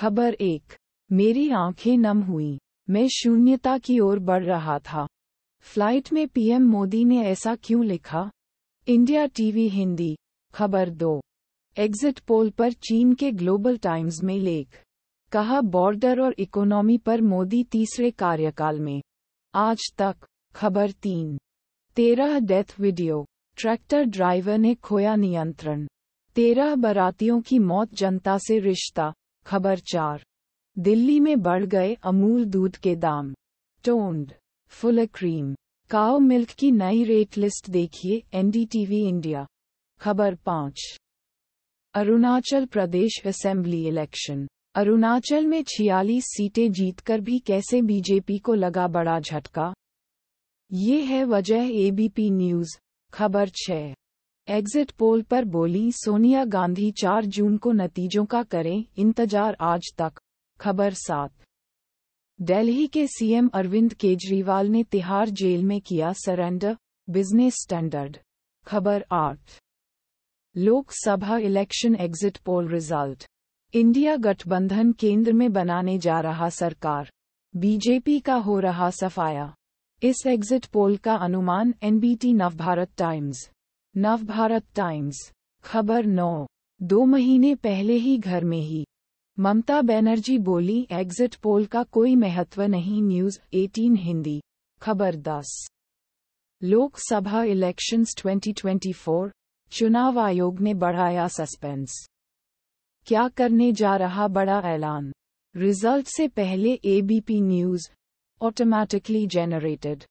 खबर एक मेरी आंखें नम हुई मैं शून्यता की ओर बढ़ रहा था फ्लाइट में पीएम मोदी ने ऐसा क्यों लिखा इंडिया टीवी हिंदी खबर दो एग्जिट पोल पर चीन के ग्लोबल टाइम्स में लेख कहा बॉर्डर और इकोनॉमी पर मोदी तीसरे कार्यकाल में आज तक खबर तीन तेरह डेथ वीडियो ट्रैक्टर ड्राइवर ने खोया नियंत्रण तेरह बरातियों की मौत जनता से रिश्ता खबर चार दिल्ली में बढ़ गए अमूल दूध के दाम toned full cream cow milk की नई रेट लिस्ट देखिए एनडीटीवी इंडिया खबर पाँच अरुणाचल प्रदेश असेंबली इलेक्शन अरुणाचल में 46 सीटें जीतकर भी कैसे बीजेपी को लगा बड़ा झटका ये है वजह एबीपी न्यूज खबर छः एग्जिट पोल पर बोली सोनिया गांधी 4 जून को नतीजों का करें इंतजार आज तक खबर सात दिल्ली के सीएम अरविंद केजरीवाल ने तिहाड़ जेल में किया सरेंडर बिजनेस स्टैंडर्ड खबर आठ Lok Sabha election exit poll result India गठबंधन केंद्र में बनाने जा रहा सरकार बीजेपी का हो रहा सफाया इस एग्जिट पोल का अनुमान NBT Navbharat Times Navbharat Times खबर नौ दो महीने पहले ही घर में ही ममता बनर्जी बोली एग्जिट पोल का कोई महत्व नहीं न्यूज 18 हिंदी खबर 10 लोकसभा इलेक्शंस 2024 चुनाव आयोग ने बढ़ाया सस्पेंस क्या करने जा रहा बड़ा ऐलान रिजल्ट से पहले एबीपी न्यूज ऑटोमैटिकली जनरेटेड